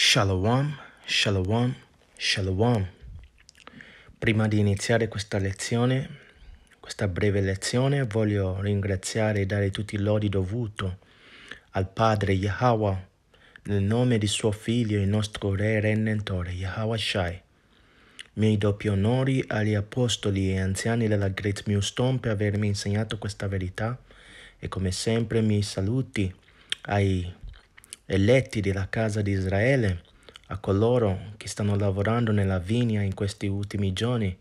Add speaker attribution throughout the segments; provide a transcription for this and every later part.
Speaker 1: Shalom, shalom, shalom. Prima di iniziare questa lezione, questa breve lezione, voglio ringraziare e dare tutti i lodi dovuto al Padre Yahweh, nel nome di suo Figlio, il nostro Re Rennentore, Yahweh Shai. Miei doppi onori agli apostoli e anziani della Great Millstone per avermi insegnato questa verità e come sempre miei saluti ai eletti della casa di Israele, a coloro che stanno lavorando nella vigna in questi ultimi giorni,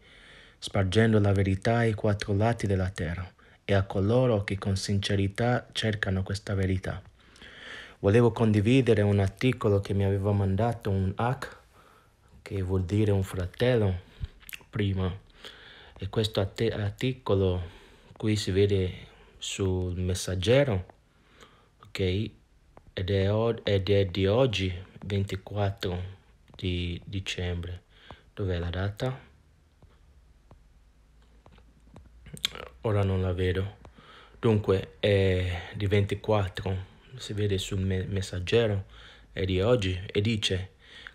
Speaker 1: spargendo la verità ai quattro lati della terra, e a coloro che con sincerità cercano questa verità. Volevo condividere un articolo che mi aveva mandato un hack, che vuol dire un fratello, prima. E questo articolo qui si vede sul messaggero, ok? ed è, ed è di oggi 24 di dicembre. Dov'è la data? Ora non la vedo. Dunque è di 24, si vede sul messaggero, è di oggi e dice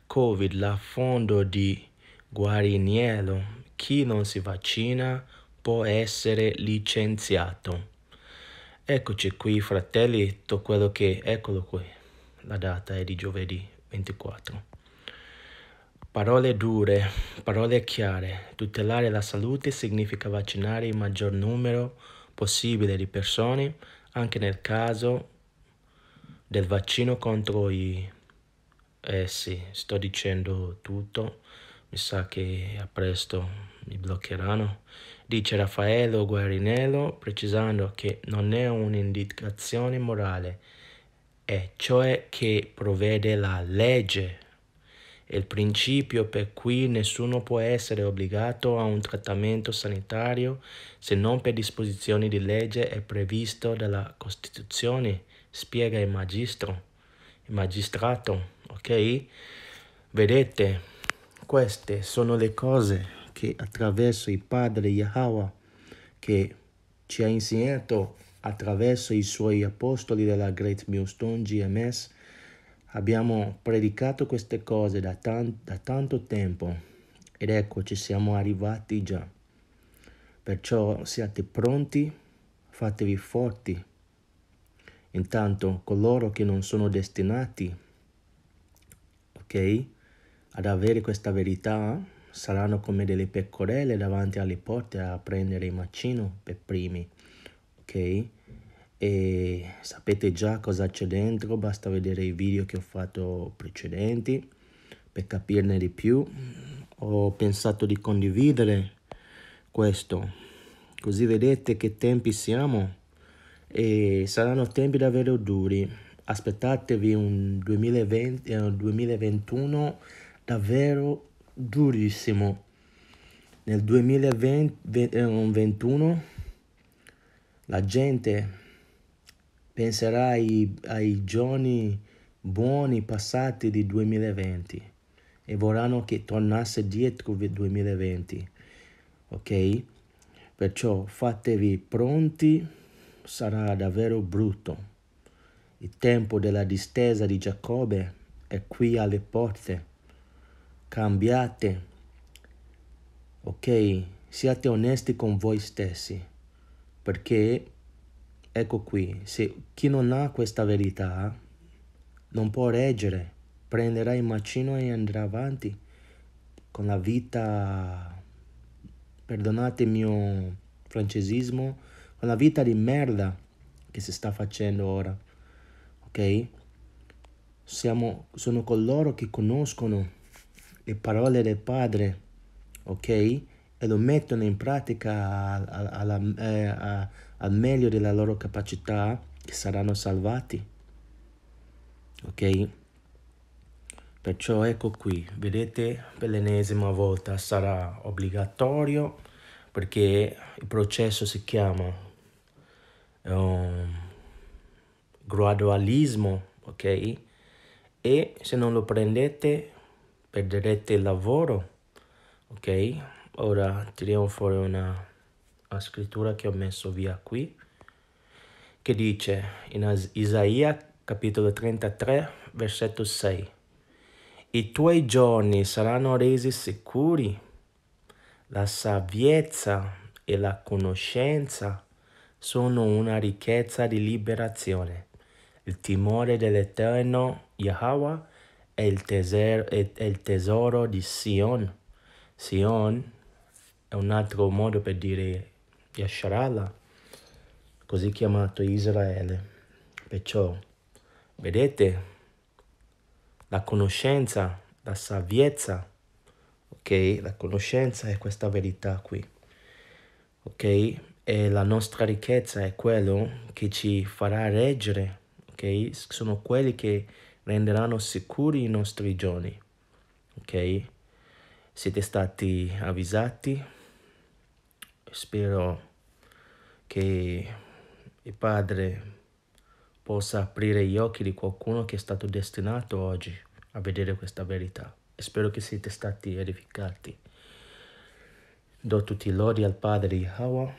Speaker 1: Covid, la l'affondo di Guariniello, chi non si vaccina può essere licenziato. Eccoci qui fratelli, tutto quello che... Eccolo qui, la data è di giovedì 24. Parole dure, parole chiare. Tutelare la salute significa vaccinare il maggior numero possibile di persone, anche nel caso del vaccino contro i... Eh sì, sto dicendo tutto. Mi sa che a presto mi bloccheranno, dice Raffaello Guarinello precisando che non è un'indicazione morale, è cioè che provvede la legge il principio per cui nessuno può essere obbligato a un trattamento sanitario se non per disposizioni di legge è previsto dalla Costituzione, spiega il magistro, il magistrato, ok? Vedete, queste sono le cose che attraverso il Padre Yahweh che ci ha insegnato attraverso i suoi apostoli della Great Millstone GMS abbiamo predicato queste cose da, tan- da tanto tempo ed ecco ci siamo arrivati già. Perciò siate pronti, fatevi forti. Intanto coloro che non sono destinati, ok? Ad avere questa verità saranno come delle pecorelle davanti alle porte a prendere il macino per primi, ok? E sapete già cosa c'è dentro, basta vedere i video che ho fatto precedenti per capirne di più. Ho pensato di condividere questo, così vedete che tempi siamo e saranno tempi davvero duri. Aspettatevi un 2020, 2021 davvero durissimo. Nel 2021 eh, la gente penserà ai, ai giorni buoni passati di 2020 e vorranno che tornasse dietro il 2020. Ok? Perciò fatevi pronti, sarà davvero brutto. Il tempo della distesa di Giacobbe è qui alle porte cambiate, ok? Siate onesti con voi stessi, perché ecco qui, se chi non ha questa verità non può reggere, prenderà il macino e andrà avanti con la vita, perdonate il mio francesismo, con la vita di merda che si sta facendo ora, ok? Siamo, sono coloro che conoscono le parole del Padre, ok? E lo mettono in pratica alla, alla, eh, a, al meglio della loro capacità, saranno salvati, ok? Perciò ecco qui, vedete, per l'ennesima volta sarà obbligatorio perché il processo si chiama um, gradualismo, ok? E se non lo prendete perderete il lavoro, ok? Ora tiriamo fuori una, una scrittura che ho messo via qui, che dice in Isaia capitolo 33, versetto 6, i tuoi giorni saranno resi sicuri, la saviezza e la conoscenza sono una ricchezza di liberazione. Il timore dell'Eterno Yahweh è il, tesero, è, è il tesoro di Sion. Sion è un altro modo per dire Yasharala, così chiamato Israele. Perciò, vedete, la conoscenza, la saviezza, ok? La conoscenza è questa verità qui, ok? E la nostra ricchezza è quello che ci farà reggere, ok? Sono quelli che renderanno sicuri i nostri giorni. Ok? Siete stati avvisati. Spero che il Padre possa aprire gli occhi di qualcuno che è stato destinato oggi a vedere questa verità. E spero che siete stati edificati. Do tutti i lodi al Padre Yahweh,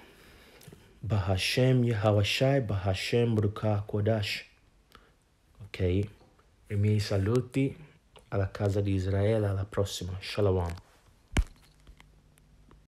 Speaker 1: Bahashem Shai, Bahashem Ruka Kodash. Ok? i miei saluti alla casa di Israele, alla prossima, shalom.